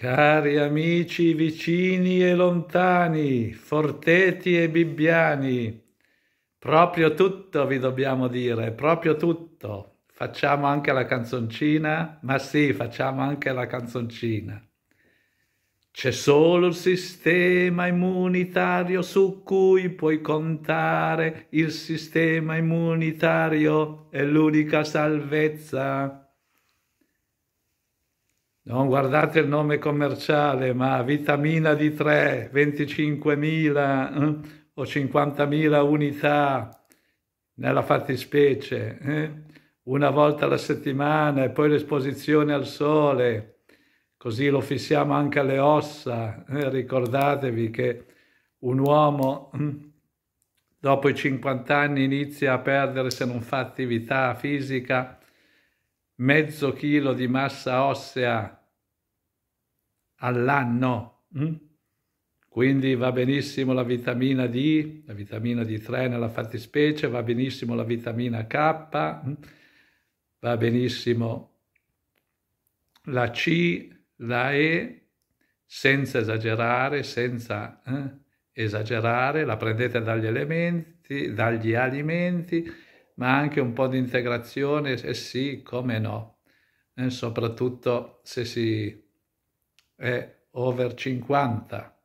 Cari amici vicini e lontani, forteti e bibbiani, proprio tutto vi dobbiamo dire, proprio tutto. Facciamo anche la canzoncina? Ma sì, facciamo anche la canzoncina. C'è solo il sistema immunitario su cui puoi contare. Il sistema immunitario è l'unica salvezza. Non guardate il nome commerciale, ma vitamina D3, 25.000 eh? o 50.000 unità nella fattispecie, eh? una volta alla settimana e poi l'esposizione al sole, così lo fissiamo anche alle ossa. Eh? Ricordatevi che un uomo eh, dopo i 50 anni inizia a perdere, se non fa attività fisica, mezzo chilo di massa ossea all'anno. Mm? Quindi va benissimo la vitamina D, la vitamina D3 nella fattispecie, va benissimo la vitamina K, mm? va benissimo la C, la E, senza esagerare, senza eh, esagerare, la prendete dagli elementi, dagli alimenti, ma anche un po' di integrazione, e eh sì, come no, eh, soprattutto se si è over 50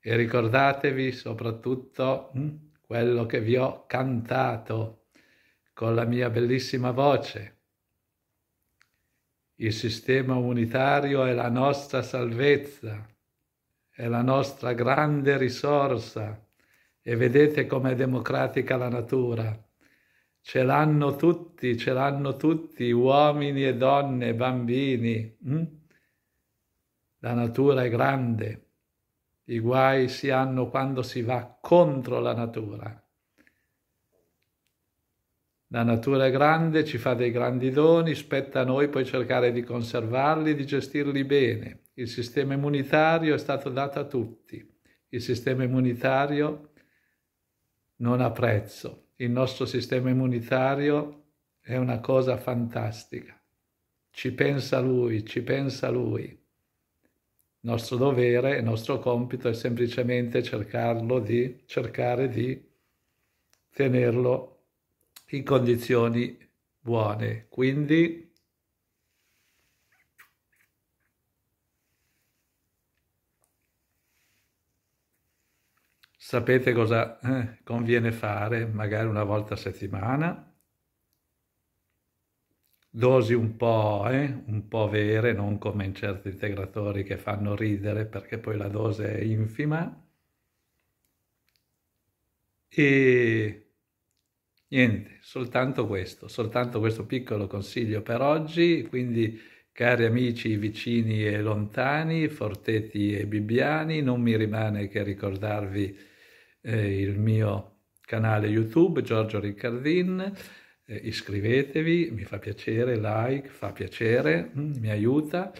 e ricordatevi soprattutto hm, quello che vi ho cantato con la mia bellissima voce. Il sistema unitario è la nostra salvezza, è la nostra grande risorsa e vedete com'è democratica la natura. Ce l'hanno tutti, ce l'hanno tutti, uomini e donne, bambini. Hm? La natura è grande, i guai si hanno quando si va contro la natura. La natura è grande, ci fa dei grandi doni, spetta a noi poi cercare di conservarli, di gestirli bene. Il sistema immunitario è stato dato a tutti. Il sistema immunitario non ha prezzo. Il nostro sistema immunitario è una cosa fantastica. Ci pensa lui, ci pensa lui. Il nostro dovere, il nostro compito è semplicemente cercarlo di, cercare di tenerlo in condizioni buone. Quindi sapete cosa eh, conviene fare, magari una volta a settimana, dosi un po', eh, un po' vere, non come in certi integratori che fanno ridere perché poi la dose è infima. E niente, soltanto questo, soltanto questo piccolo consiglio per oggi, quindi cari amici vicini e lontani, forteti e bibbiani, non mi rimane che ricordarvi eh, il mio canale YouTube Giorgio Riccardin eh, iscrivetevi, mi fa piacere, like, fa piacere, mm, mi aiuta.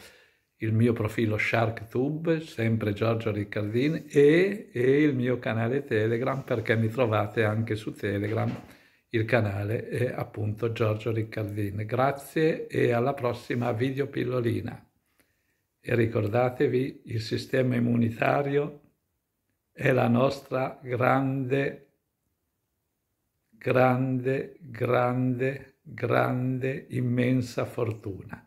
Il mio profilo SharkTube, sempre Giorgio Riccardini, e, e il mio canale Telegram, perché mi trovate anche su Telegram, il canale è appunto Giorgio Riccardini. Grazie e alla prossima video pillolina. E ricordatevi, il sistema immunitario è la nostra grande grande, grande, grande, immensa fortuna.